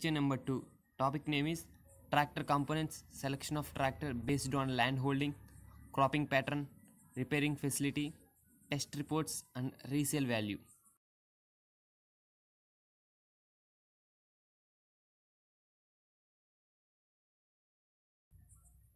Lecture number 2. Topic name is Tractor components, selection of tractor based on land holding, cropping pattern, repairing facility, test reports and resale value.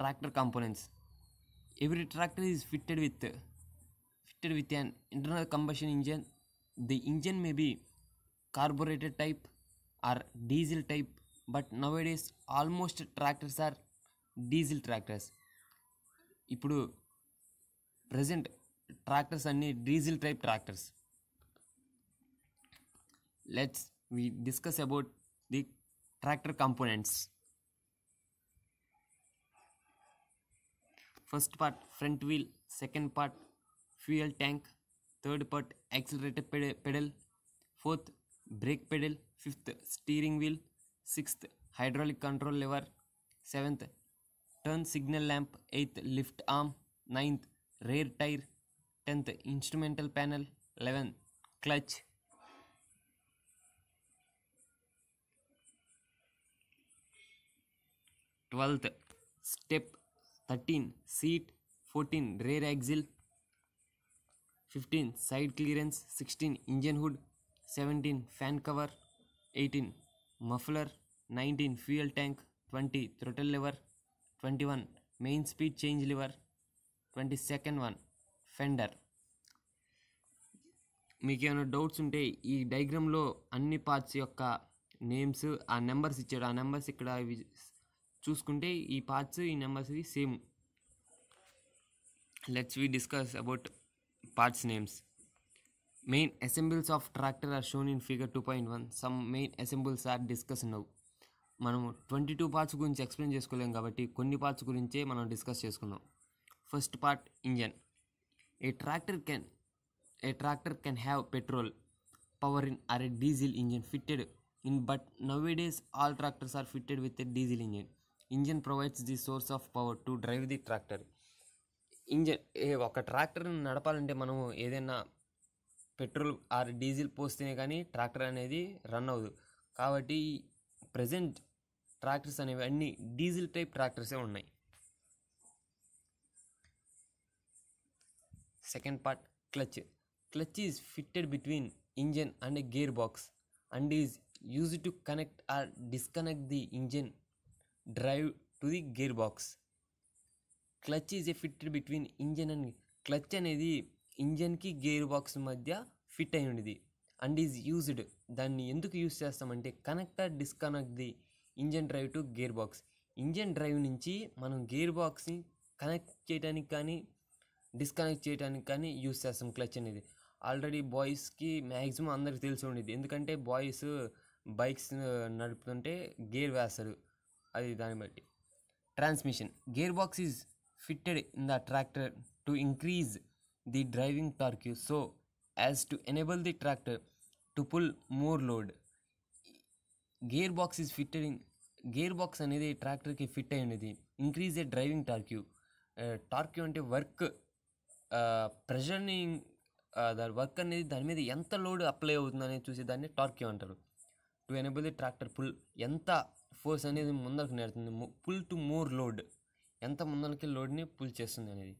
Tractor components. Every tractor is fitted with fitted with an internal combustion engine. The engine may be carbureted type, are diesel type but nowadays almost tractors are diesel tractors ఇప్పుడు present tractors అన్నీ diesel type tractors let's we discuss about the tractor components first part front wheel second part fuel tank third part accelerator pedal fourth brake pedal fifth steering wheel sixth hydraulic control lever seventh turn signal lamp eighth lift arm ninth rear tyre tenth instrumental panel eleven clutch twelfth step thirteen seat fourteen rear axle fifteen side clearance sixteen engine hood seventeen fan cover eighteen muffler nineteen fuel tank twenty throttle lever twenty one main speed change lever twenty second one fender మీకు ఏమైనా doubts ఉంటే ఈ డైగ్రామ్లో అన్ని parts యొక్క names ఆ numbers ఇచ్చాడు ఆ numbers ఇక్కడ చూసుకుంటే ఈ పార్ట్స్ ఈ నెంబర్స్వి same let's we discuss about parts names main of tractor are shown in figure two point one some main assembles are discuss now. మనము ట్వంటీ టూ పార్ట్స్ గురించి ఎక్స్ప్లెయిన్ చేసుకోలేం కాబట్టి కొన్ని పార్ట్స్ గురించే మనం డిస్కస్ చేసుకుందాం first part engine a tractor can a tractor can have petrol power in or a diesel engine fitted in but nowadays all tractors are fitted with a diesel engine engine provides the source of power to drive the tractor engine ఏ ఒక ట్రాక్టర్ని నడపాలంటే మనము ఏదైనా petrol are diesel పోస్తేనే కానీ tractor అనేది run అవ్వదు కాబట్టి ప్రజెంట్ ట్రాక్టర్స్ అనేవి అన్ని డీజిల్ టైప్ ట్రాక్టర్సే ఉన్నాయి second part clutch clutch is fitted between engine and gear box and is use to connect or disconnect the engine drive to the gear box clutch is a fitted between engine and clutch అనేది ఇంజన్కి gear box మధ్య fit అయి ఉండేది and is used దాన్ని ఎందుకు use చేస్తామంటే connect disconnect the engine drive to gear box engine drive నుంచి మనం గేర్ బాక్స్ని కనెక్ట్ చేయడానికి కానీ డిస్కనెక్ట్ చేయడానికి కానీ యూజ్ చేస్తాం క్లచ్ అనేది ఆల్రెడీ బాయ్స్కి మ్యాక్సిమం అందరికి తెలిసి ఉండేది ఎందుకంటే బాయ్స్ బైక్స్ నడుపుతుంటే గేర్ వేస్తారు అది దాన్ని బట్టి transmission gear box is fitted in the tractor to increase the driving driving so so to to the tractor to to more load gear box is fitted in gear box అనేది ట్రాక్టర్కి fit అయి ఉన్నది increase the driving torque uh, torque అంటే work uh, ప్రెషర్ని uh, దాని work అనేది దాని మీద ఎంత లోడ్ అప్లై అవుతుంది అనేది చూసి దాన్ని టార్క్యూ అంటారు to enable the tractor pull ఎంత ఫోర్స్ అనేది ముందరకు నేడుతుంది పుల్ టు మోర్ లోడ్ ఎంత ముందరికి లోడ్ని పుల్ చేస్తుంది అనేది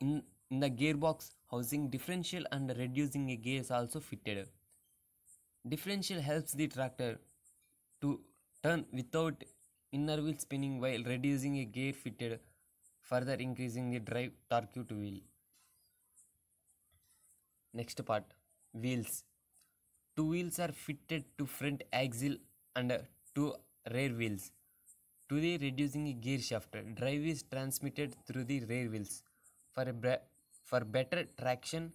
in, in the gearbox housing differential and reducing gear is also fitted. Differential helps the tractor to turn without inner wheel spinning while reducing a gear fitted further increasing the drive torque to wheel. Next part wheels. Two wheels are fitted to front axle and two rear wheels. To the reducing gear shaft, drive is transmitted through the rear wheels. For for better traction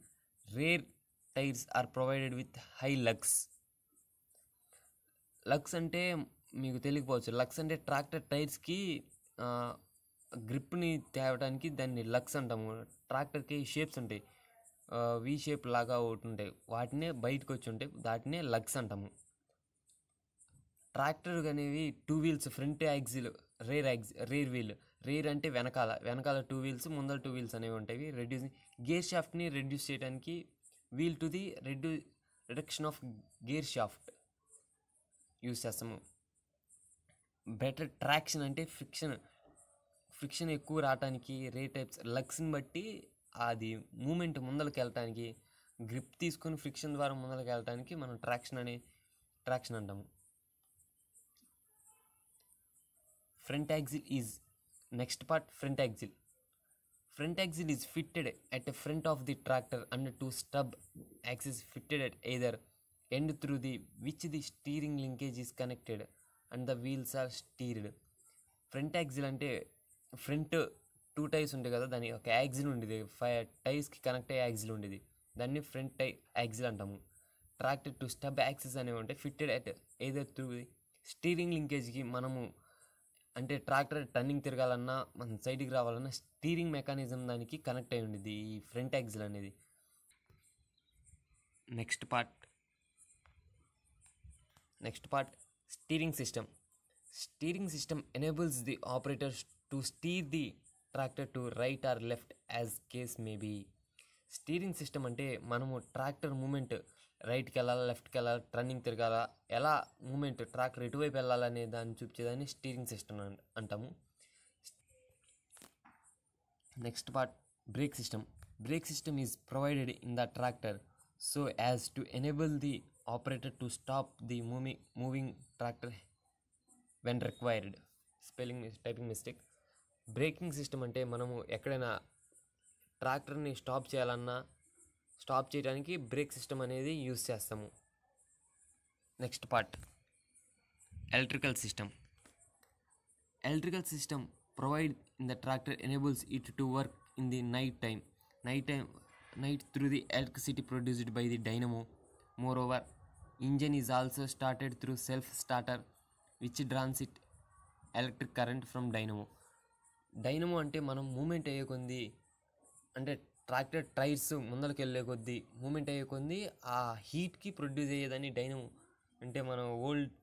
rear tyres are provided with high lugs lugs అంటే మీకు తెలియకపోవచ్చు Lux అంటే tractor టైర్స్కి గ్రిప్ని తేవడానికి దాన్ని Lux అంటాము ట్రాక్టర్కి shapes ఉంటాయి V shape లాగా ఒకటి ఉంటాయి వాటినే బయటకు వచ్చి ఉంటాయి వాటినే లక్స్ అంటాము ట్రాక్టర్ అనేవి two wheels front axle rear axle rear wheel rear అంటే వెనకాల వెనకాల టూ వీల్స్ ముందర టూ వీల్స్ అనేవి ఉంటాయి రెడ్యూస్ గేర్ షాఫ్ట్ని రెడ్యూస్ చేయడానికి వీల్ టు ది రెడ్యూ reduction of gear shaft use చేస్తాము బెటర్ ట్రాక్షన్ అంటే ఫ్రిక్షన్ ఫ్రిక్షన్ ఎక్కువ రావటానికి రే టైప్స్ లగ్స్ని బట్టి అది మూమెంట్ ముందరికి వెళ్ళటానికి గ్రిప్ తీసుకొని ఫ్రిక్షన్ ద్వారా ముందరికి వెళ్ళటానికి మనం ట్రాక్షన్ అనే ట్రాక్షన్ అంటాము front axle is next part front axle front axle is fitted at front of the tractor and two stub axis fitted at either end through the which the steering linkage is connected and the wheels are steered front axle అంటే front two tyres ఉంటాయి కదా దాని ఒక axle ఉండేది five టైర్స్కి connect అయ్యే axle ఉండేది దాన్ని ఫ్రంట్ టై యాక్సిల్ అంటాము ట్రాక్టర్ టు స్టబ్ యాక్సిస్ అనేవి ఉంటాయి fitted at either through the steering లింకేజ్కి మనము అంటే ట్రాక్టర్ టర్నింగ్ తిరగాలన్నా మనం సైడ్కి రావాలన్నా స్టీరింగ్ మెకానిజం దానికి కనెక్ట్ అయి ఉండేది ఈ ఫ్రంట్ యాక్సిల్ అనేది next part next part steering system steering system enables the operators to steer the tractor to right or left as case maybe steering system అంటే మనము ట్రాక్టర్ మూమెంట్ రైట్కి వెళ్ళాలా లెఫ్ట్కి వెళ్ళాలా రన్నింగ్ తిరగాలా ఎలా మూమెంట్ ట్రాక్టర్ ఎటువైపు వెళ్ళాలనే దాన్ని చూపించేదాన్ని స్టీరింగ్ సిస్టమ్ అంటాము next part brake system brake system is provided in the tractor so as to enable the operator to stop the moving moving tractor when required spelling typing mistake braking system అంటే మనము ఎక్కడైనా ట్రాక్టర్ని stop చేయాలన్నా stop చేయడానికి brake system అనేది use చేస్తాము next part electrical system electrical system provide in the tractor enables it to work in the night time night time night through the electricity produced by the dynamo moreover engine is also started through self starter which draws it electric current from dynamo dynamo అంటే మనం moment అయ్యే కొంది అంటే tractor tyres ముందరికి వెళ్ళే కొద్దీ moment అయ్యే కొద్దీ ఆ హీట్కి ప్రొడ్యూస్ అయ్యేదని డైనమో అంటే మనం ఓల్డ్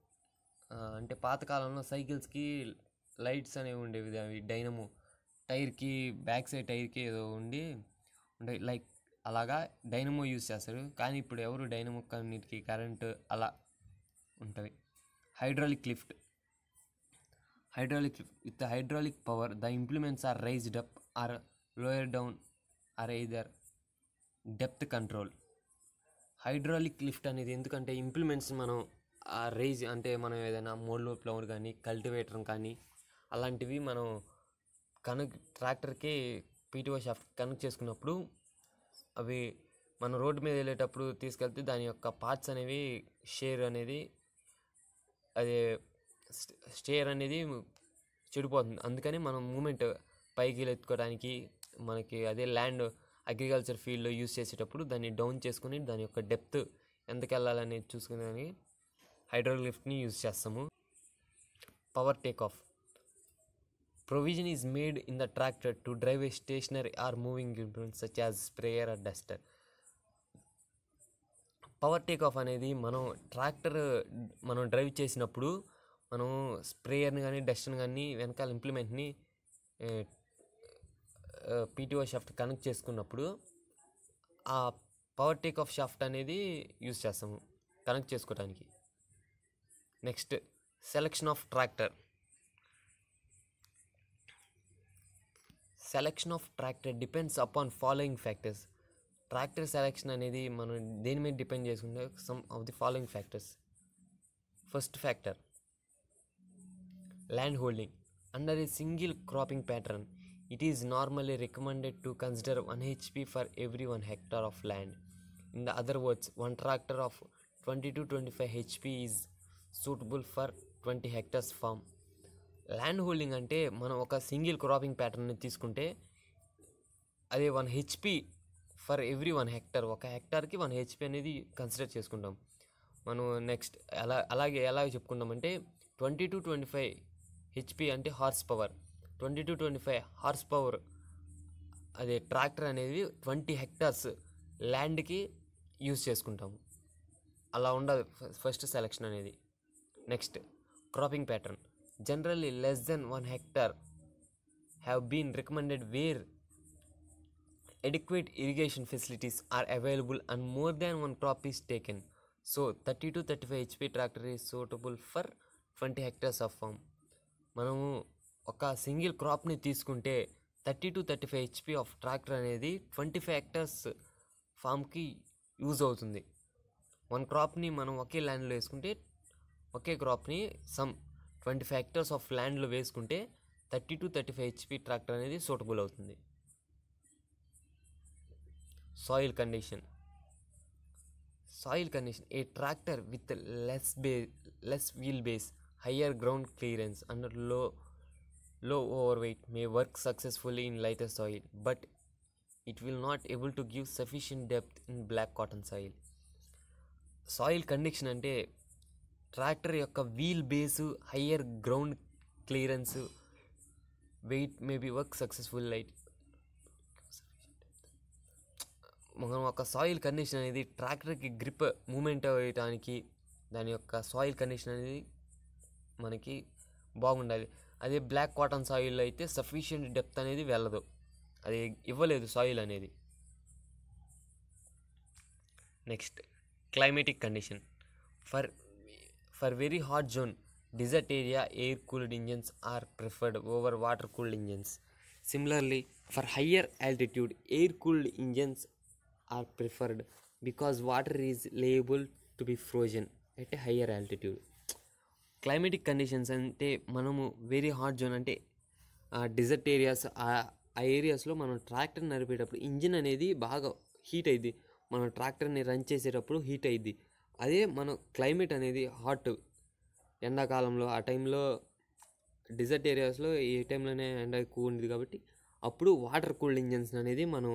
అంటే పాతకాలంలో సైకిల్స్కి లైట్స్ అనేవి ఉండేవి అవి డైనమో టైర్కి బ్యాక్ సైడ్ టైర్కి ఏదో ఉండి ఉండే లైక్ అలాగా డైనమో యూస్ చేస్తారు కానీ ఇప్పుడు ఎవరు డైనమో కన్నిటికి కరెంటు అలా ఉంటుంది hydraulic lift hydraulic with hydraulic power the implements are raised up or lower down or either depth control hydraulic lift అనేది ఎందుకంటే ఇంప్లిమెంట్స్ మనం ఆ రేజ్ అంటే మనం ఏదైనా మోడ్లో ప్లౌర్ కానీ కల్టివేటర్ కానీ అలాంటివి మనం కనెక్ట్ ట్రాక్టర్కి పీటీఓ షాఫ్ట్ కనెక్ట్ చేసుకున్నప్పుడు అవి మనం రోడ్డు మీద వెళ్ళేటప్పుడు తీసుకెళ్తే దాని యొక్క పార్ట్స్ అనేవి షేర్ అనేది అదే స్టేర్ అనేది చెడిపోతుంది అందుకని మనం మూమెంట్ పైకి ఎత్తుకోవడానికి మనకి అదే ల్యాండ్ అగ్రికల్చర్ ఫీల్డ్లో యూస్ చేసేటప్పుడు దాన్ని డౌన్ చేసుకుని దాని యొక్క డెప్త్ ఎంతకు వెళ్ళాలనేది చూసుకుని హైడ్రోలిఫ్ట్ని యూజ్ చేస్తాము power take off provision is made in the tractor to drive a stationary or moving improvement such as sprayer or duster power take off అనేది మనం ట్రాక్టర్ మనం డ్రైవ్ చేసినప్పుడు మనం స్ప్రేయర్ని కానీ డస్టర్ని కానీ వెనకాల ఇంప్లిమెంట్ని పీటీఓ షాఫ్ట్ కనెక్ట్ చేసుకున్నప్పుడు ఆ పవర్ టేక్ ఆఫ్ షాఫ్ట్ అనేది యూస్ చేస్తాము కనెక్ట్ చేసుకోవడానికి next selection of tractor selection of tractor depends upon following factors tractor selection అనేది మనం దేని మీద డిపెండ్ చేసుకుంటే some of the following factors first factor land holding under a single cropping pattern It is normally recommended to consider 1 HP for every 1 hectare of land. In the other words, one tractor of 20 to 25 HP is suitable for 20 hectares farm. Land holding అంటే మనం ఒక single cropping pattern తీసుకుంటే అదే one HP for every one hectare ఒక హెక్టార్కి one HP అనేది consider చేసుకుంటాం మనం నెక్స్ట్ అలా అలాగే ఎలా చెప్పుకుంటామంటే twenty to twenty five HP అంటే horse power twenty to twenty five horse power అదే ట్రాక్టర్ అనేది ట్వంటీ హెక్టార్స్ ల్యాండ్కి యూజ్ చేసుకుంటాము అలా ఉండదు ఫస్ట్ సెలక్షన్ అనేది next cropping pattern generally less than one hectare have been recommended where adequate irrigation facilities are available and more than one crop is taken so thirty to thirty five HP tractor is suitable for twenty hectares of farm మనము ఒక single క్రాప్ని తీసుకుంటే thirty to thirty five HP of tractor అనేది twenty five hectares ఫామ్కి use అవుతుంది one క్రాప్ని మనం ఒకే ల్యాండ్లో వేసుకుంటే ఒకే క్రాప్ని some twenty five hectares of ల్యాండ్లో వేసుకుంటే thirty to thirty five HP tractor అనేది సూటబుల్ అవుతుంది soil condition soil condition a tractor with less బే less wheel base higher ground clearance and low low overweight may work successfully in lighter soil but it will not able to give sufficient depth in black cotton soil soil condition అంటే tractor యొక్క wheel base higher ground clearance weight may be work successful light మనం ఒక soil condition అనేది ట్రాక్టర్కి grip moment అవ్వడానికి దాని యొక్క soil condition అనేది మనకి బాగుండాలి అదే బ్లాక్ కాటన్ సాయిల్ అయితే సఫిషియంట్ డెప్త్ అనేది వెళ్ళదు అది ఇవ్వలేదు సాయిల్ అనేది next climatic condition for for very hot zone desert area air cooled engines are preferred over water cooled engines similarly for higher altitude air cooled engines are preferred because water is liable to be frozen at a higher altitude climatic conditions అంటే మనము very hot zone అంటే desert areas ఆ ఏరియాస్లో మనం tractor నడిపేటప్పుడు engine అనేది బాగా heat అయింది మనం ట్రాక్టర్ని రన్ చేసేటప్పుడు హీట్ అయింది అదే మనం క్లైమేట్ అనేది హాట్ ఎండాకాలంలో ఆ టైంలో డిజర్ట్ ఏరియాస్లో ఏ టైంలోనే ఎండ ఎక్కువ ఉండేది కాబట్టి అప్పుడు వాటర్ కూల్డ్ ఇంజన్స్ అనేది మనం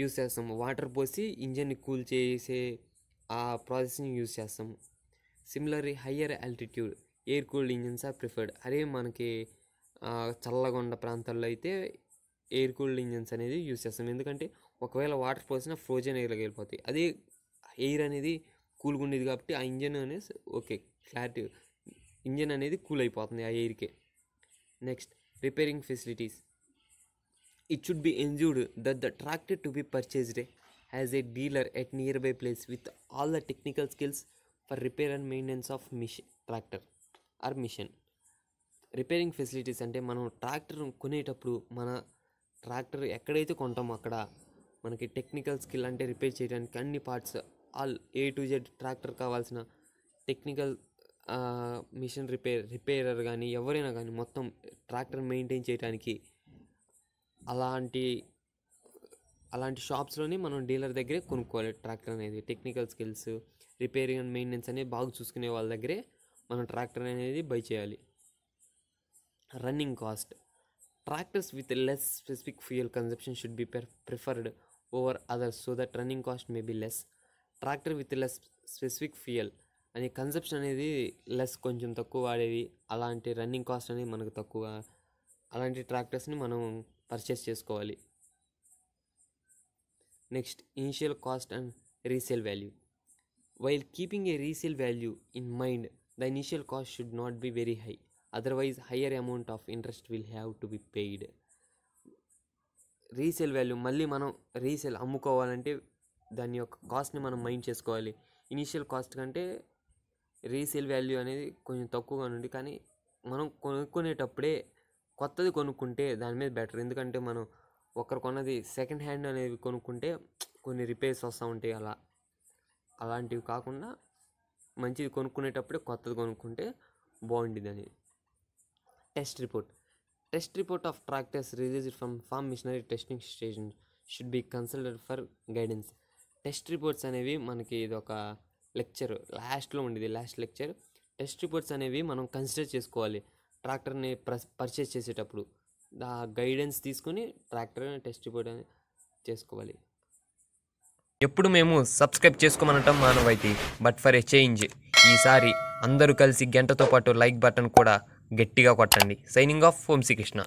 యూస్ చేస్తాము వాటర్ పోసి ఇంజన్ని కూల్ చేసే ఆ ప్రాసెస్ని యూస్ చేస్తాము similar higher altitude air cooled engines are preferred అదే మనకి చల్లగొండ ప్రాంతాల్లో అయితే ఎయిర్ కూల్డ్ ఇంజిన్స్ అనేది యూస్ చేస్తాం ఎందుకంటే ఒకవేళ వాటర్ పోసినా ఫ్రోజన్ ఎయిర్లోకి వెళ్ళిపోతాయి అదే ఎయిర్ అనేది కూల్గా ఉండేది కాబట్టి ఆ ఇంజన్ అనేది ఓకే క్లారిటీ ఇంజన్ అనేది కూల్ అయిపోతుంది ఆ ఎయిర్కే next repairing facilities it should be ensured that the tractor to be purchased as a dealer at nearby place with all the technical skills for repair and maintenance of machine tractor or machine repairing facilities అంటే మనం tractor కొనేటప్పుడు మన tractor ఎక్కడైతే కొంటామో అక్కడ మనకి technical skill అంటే repair చేయడానికి అన్ని parts all A to Z tractor కావాల్సిన టెక్నికల్ మిషన్ రిపేర్ రిపేరర్ కానీ ఎవరైనా కానీ మొత్తం ట్రాక్టర్ మెయింటైన్ చేయడానికి అలాంటి అలాంటి షాప్స్లోనే మనం డీలర్ దగ్గరే కొనుక్కోవాలి ట్రాక్టర్ అనేది technical skills repairing and maintenance అనేది బాగా చూసుకునే వాళ్ళ దగ్గరే మనం ట్రాక్టర్ అనేది బై చేయాలి running cost tractors with less specific fuel consumption should be preferred over others so that running cost may be less tractor with less specific fuel అని consumption అనేది లెస్ కొంచెం తక్కువ వాడేది అలాంటి రన్నింగ్ కాస్ట్ అనేది మనకు తక్కువ అలాంటి ట్రాక్టర్స్ని మనం పర్చేస్ చేసుకోవాలి next initial cost and resale value while keeping a resale value in mind The initial cost should not be very high, otherwise, higher amount of interest will have to be paid. Resale value మళ్ళీ మనం resale అమ్ముకోవాలంటే దాని యొక్క కాస్ట్ని మనం mind చేసుకోవాలి initial cost కంటే resale value అనేది కొంచెం తక్కువగా ఉంది కానీ మనం కొనుక్కునేటప్పుడే కొత్తది కొనుక్కుంటే దాని మీద బెటర్ ఎందుకంటే మనం ఒకరు కొన్నది సెకండ్ హ్యాండ్ అనేది కొనుక్కుంటే కొన్ని రిపేర్స్ వస్తూ ఉంటాయి అలా అలాంటివి కాకుండా మంచిది కొనుక్కునేటప్పుడే కొత్తది కొనుక్కుంటే బాగుండిదని test report test report of tractors release from farm machinery testing station should be consulted for guidance test reports అనేవి మనకి ఇది ఒక లెక్చర్ లాస్ట్లో ఉండేది లాస్ట్ లెక్చర్ టెస్ట్ రిపోర్ట్స్ అనేవి మనం కన్సిడర్ చేసుకోవాలి ట్రాక్టర్ని పర్చేస్ చేసేటప్పుడు ఆ గైడెన్స్ తీసుకొని ట్రాక్టర్ టెస్ట్ రిపోర్ట్ అనేది చేసుకోవాలి ఎప్పుడు మేము సబ్స్క్రైబ్ చేసుకోమనటం మానవైతే బట్ ఫర్ ఎ చేంజ్ ఈసారి అందరూ కలిసి గంటతో పాటు లైక్ బటన్ కూడా గట్టిగా కొట్టండి సైనింగ్ ఆఫ్ ఓం శ్రీకృష్ణ